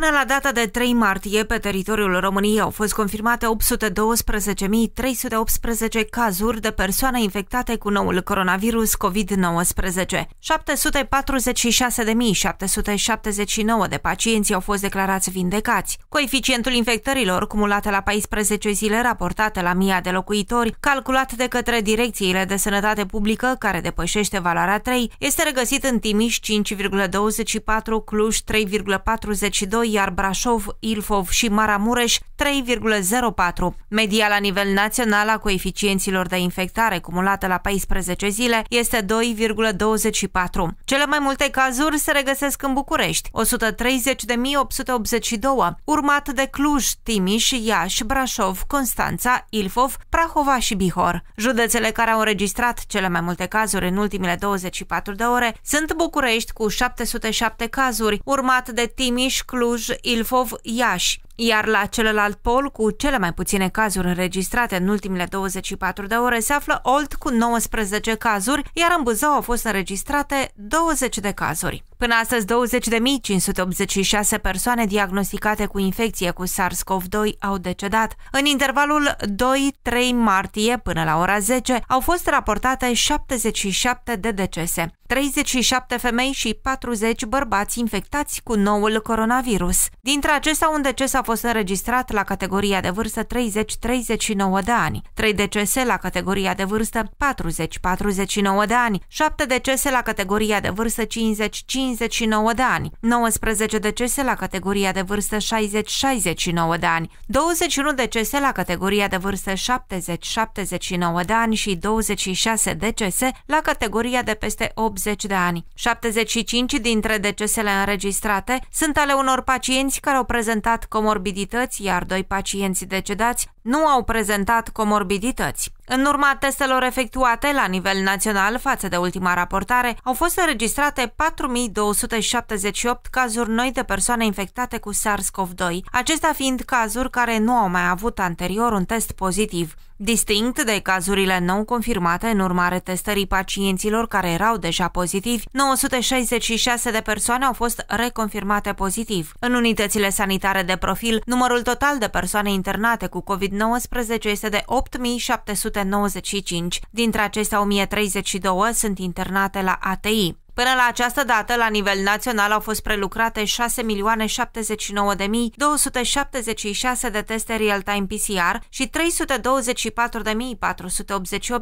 Până la data de 3 martie, pe teritoriul României au fost confirmate 812.318 cazuri de persoane infectate cu noul coronavirus COVID-19. 746.779 de pacienți au fost declarați vindecați. Coeficientul infectărilor cumulate la 14 zile raportate la 1000 de locuitori, calculat de către direcțiile de sănătate publică, care depășește valoarea 3, este regăsit în Timiș 5,24, Cluj 3,42, iar Brașov, Ilfov și Maramureș 3,04. Media la nivel național a coeficienților de infectare cumulată la 14 zile este 2,24. Cele mai multe cazuri se regăsesc în București, 130.882, urmat de Cluj, Timiș, Iași, Brașov, Constanța, Ilfov, Prahova și Bihor. Județele care au înregistrat cele mai multe cazuri în ultimele 24 de ore sunt București cu 707 cazuri, urmat de Timiș, Cluj, Kaluż, Ilfov, Jaś. iar la celălalt pol, cu cele mai puține cazuri înregistrate în ultimele 24 de ore, se află Olt cu 19 cazuri, iar în Buzău au fost înregistrate 20 de cazuri. Până astăzi, 20.586 persoane diagnosticate cu infecție cu SARS-CoV-2 au decedat. În intervalul 2-3 martie până la ora 10 au fost raportate 77 de decese, 37 femei și 40 bărbați infectați cu noul coronavirus. Dintre acestea, un deces a fost fost înregistrat la categoria de vârstă 30-39 de ani, 3 decese la categoria de vârstă 40-49 de ani, 7 decese la categoria de vârstă 50-59 de ani, 19 decese la categoria de vârstă 60-69 de ani, 21 decese la categoria de vârstă 70-79 de ani și 26 decese la categoria de peste 80 de ani. 75 dintre decesele înregistrate sunt ale unor pacienți care au prezentat comorbidități comorbidități, iar doi pacienți decedați nu au prezentat comorbidități. În urma testelor efectuate la nivel național față de ultima raportare, au fost înregistrate 4278 cazuri noi de persoane infectate cu SARS-CoV-2, acestea fiind cazuri care nu au mai avut anterior un test pozitiv. Distinct de cazurile nou confirmate în urmare testării pacienților care erau deja pozitivi, 966 de persoane au fost reconfirmate pozitiv. În unitățile sanitare de profil, numărul total de persoane internate cu COVID-19 este de 8700 495. Dintre acestea, 1032 sunt internate la ATI. Până la această dată, la nivel național au fost prelucrate 6.079.276 de teste real-time PCR și 324.488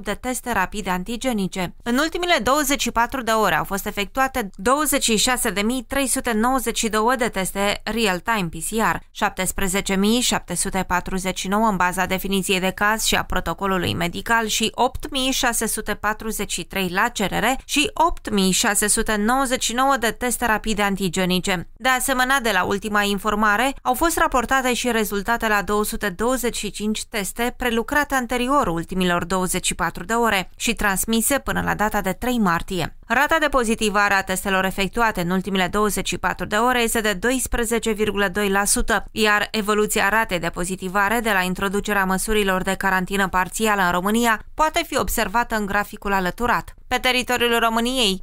de teste rapide antigenice. În ultimile 24 de ore au fost efectuate 26.392 de teste real-time PCR, 17.749 în baza definiției de caz și a protocolului medical și 8.643 la cerere și 8.600 699 de teste rapide antigenice. De asemenea, de la ultima informare, au fost raportate și rezultate la 225 teste prelucrate anterior ultimilor 24 de ore și transmise până la data de 3 martie. Rata de pozitivare a testelor efectuate în ultimele 24 de ore este de 12,2%, iar evoluția ratei de pozitivare de la introducerea măsurilor de carantină parțială în România poate fi observată în graficul alăturat. Pe teritoriul României,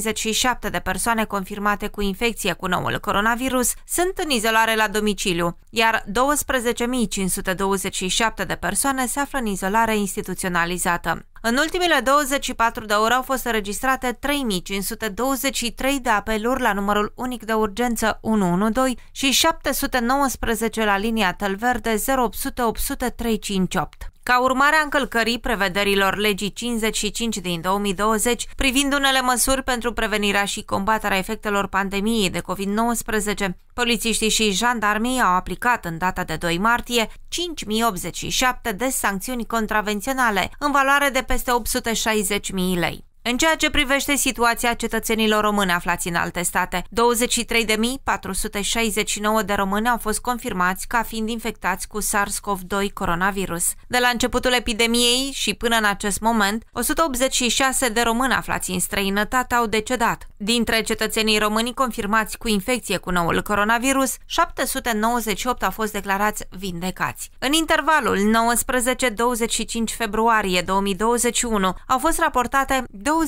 43.457 de persoane confirmate cu infecție cu noul coronavirus sunt în izolare la domiciliu, iar 12.527 de persoane se află în izolare instituționalizată. În ultimele 24 de ore au fost înregistrate 3523 de apeluri la numărul unic de urgență 112 și 719 la linia tălverde 0800 8358. Ca urmare a încălcării prevederilor legii 55 din 2020 privind unele măsuri pentru prevenirea și combaterea efectelor pandemiei de COVID-19, polițiștii și jandarmii au aplicat în data de 2 martie 5087 de sancțiuni contravenționale în valoare de peste 860.000 lei. În ceea ce privește situația cetățenilor români aflați în alte state, 23.469 de români au fost confirmați ca fiind infectați cu SARS-CoV-2 coronavirus. De la începutul epidemiei și până în acest moment, 186 de români aflați în străinătate au decedat. Dintre cetățenii români confirmați cu infecție cu noul coronavirus, 798 au fost declarați vindecați. În intervalul 19-25 februarie 2021 au fost raportate 2 21.765.152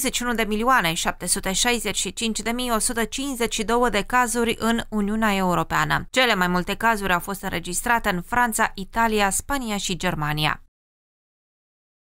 de cazuri în Uniunea Europeană. Cele mai multe cazuri au fost înregistrate în Franța, Italia, Spania și Germania.